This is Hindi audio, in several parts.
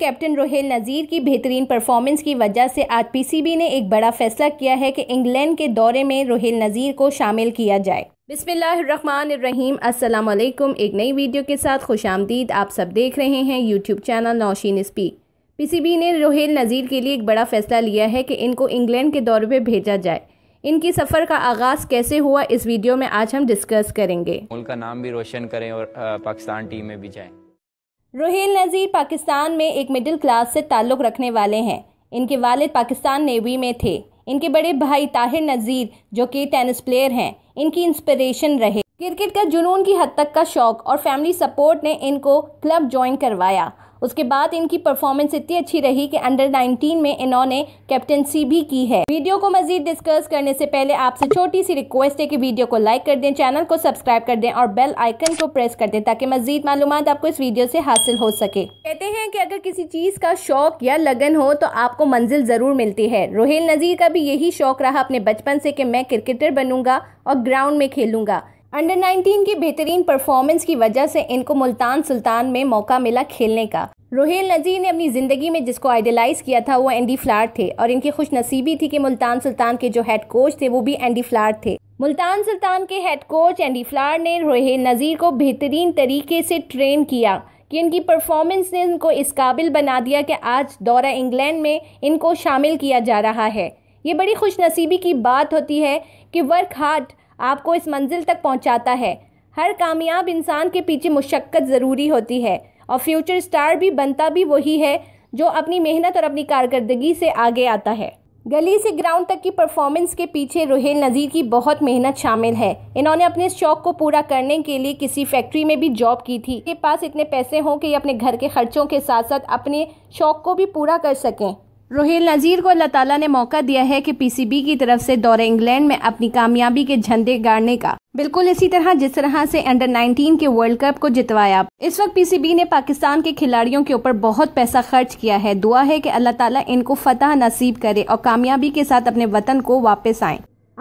कैप्टन रोहेल नज़ीर की बेहतरीन परफॉर्मेंस की वजह से आज पीसीबी ने एक बड़ा फैसला किया है कि इंग्लैंड के दौरे में रोहेल नज़ीर को शामिल किया जाए बिसमीम असलकुम एक नई वीडियो के साथ खुश आमदीद आप सब देख रहे हैं YouTube channel Nausheen speak PCB ने रोहेल नज़ीर के लिए एक बड़ा फैसला लिया है कि इनको इंग्लैंड के दौरे पर भेजा जाए इनकी सफ़र का आगाज़ कैसे हुआ इस वीडियो में आज हम डिस्कस करेंगे उनका नाम भी रोशन करें और पाकिस्तान टीम में भी जाएं रोहेल नज़ीर पाकिस्तान में एक मिडिल क्लास से ताल्लुक़ रखने वाले हैं इनके वालिद पाकिस्तान नेवी में थे इनके बड़े भाई ताहिर नज़ीर जो कि टेनिस प्लेयर हैं इनकी इंस्पिरेशन रहे क्रिकेट का जुनून की हद तक का शौक और फैमिली सपोर्ट ने इनको क्लब ज्वाइन करवाया उसके बाद इनकी परफॉर्मेंस इतनी अच्छी रही कि अंडर 19 में इन्होंने कैप्टनसी भी की है वीडियो को मजीद डिस्कस करने से पहले आपसे छोटी सी रिक्वेस्ट है कि वीडियो को लाइक कर दें चैनल को सब्सक्राइब कर दें और बेल आइकन को प्रेस कर दें ताकि मजीद मालूम आपको इस वीडियो से हासिल हो सके कहते हैं कि अगर किसी चीज़ का शौक या लगन हो तो आपको मंजिल ज़रूर मिलती है रोहेल नज़ीर का भी यही शौक रहा अपने बचपन से कि मैं क्रिकेटर बनूंगा और ग्राउंड में खेलूंगा अंडर 19 की बेहतरीन परफॉर्मेंस की वजह से इनको मुल्तान सुल्तान में मौका मिला खेलने का रोहेल नज़ीर ने अपनी ज़िंदगी में जिसको आइडलाइज़ किया था वो एंडी फ्लार थे और इनकी खुश नसीबी थी कि मुल्तान सुल्तान के जो हेड कोच थे वो भी एंडी फ्लार थे मुल्तान सुल्तान के हेड कोच एंडी फ्लार ने रोहेल नज़ीर को बेहतरीन तरीके से ट्रेन किया कि इनकी परफॉर्मेंस ने इनको इस काबिल बना दिया कि आज दौरा इंग्लैंड में इनको शामिल किया जा रहा है ये बड़ी खुश नसीबी की बात होती है कि वर्क हार्ड आपको इस मंजिल तक पहुंचाता है हर कामयाब इंसान के पीछे मुशक्क़त ज़रूरी होती है और फ्यूचर स्टार भी बनता भी वही है जो अपनी मेहनत और अपनी कारकर्दगी से आगे आता है गली से ग्राउंड तक की परफॉर्मेंस के पीछे रोहेल नज़ीर की बहुत मेहनत शामिल है इन्होंने अपने इस शौक को पूरा करने के लिए किसी फैक्ट्री में भी जॉब की थी के पास इतने पैसे हों कि अपने घर के खर्चों के साथ साथ अपने शौक को भी पूरा कर सकें रोहिल नज़ीर को अल्लाह ताला ने मौका दिया है कि पीसीबी की तरफ से दौरे इंग्लैंड में अपनी कामयाबी के झंडे गाड़ने का बिल्कुल इसी तरह जिस तरह से अंडर 19 के वर्ल्ड कप को जितवाया इस वक्त पीसीबी ने पाकिस्तान के खिलाड़ियों के ऊपर बहुत पैसा खर्च किया है दुआ है कि अल्लाह ताला इनको फतह नसीब करे और कामयाबी के साथ अपने वतन को वापस आए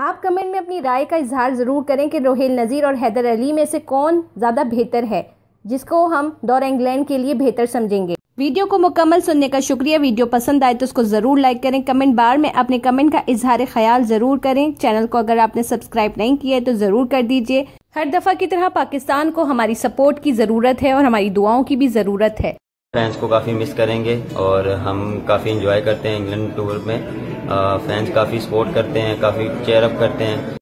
आप कमेंट में अपनी राय का इजहार ज़रूर करें कि रोहिल नज़ीर और हैदर अली में से कौन ज़्यादा बेहतर है जिसको हम दौरे इंग्लैंड के लिए बेहतर समझेंगे वीडियो को मुकम्मल सुनने का शुक्रिया वीडियो पसंद आए तो उसको ज़रूर लाइक करें कमेंट बार में अपने कमेंट का इजहार ख्याल ज़रूर करें चैनल को अगर आपने सब्सक्राइब नहीं किया है तो ज़रूर कर दीजिए हर दफ़ा की तरह पाकिस्तान को हमारी सपोर्ट की ज़रूरत है और हमारी दुआओं की भी ज़रूरत है फैंस को काफ़ी मिस करेंगे और हम काफ़ी इंजॉय करते हैं इंग्लैंड टूर में फैंस काफ़ी सपोर्ट करते हैं काफ़ी चेयरअप करते हैं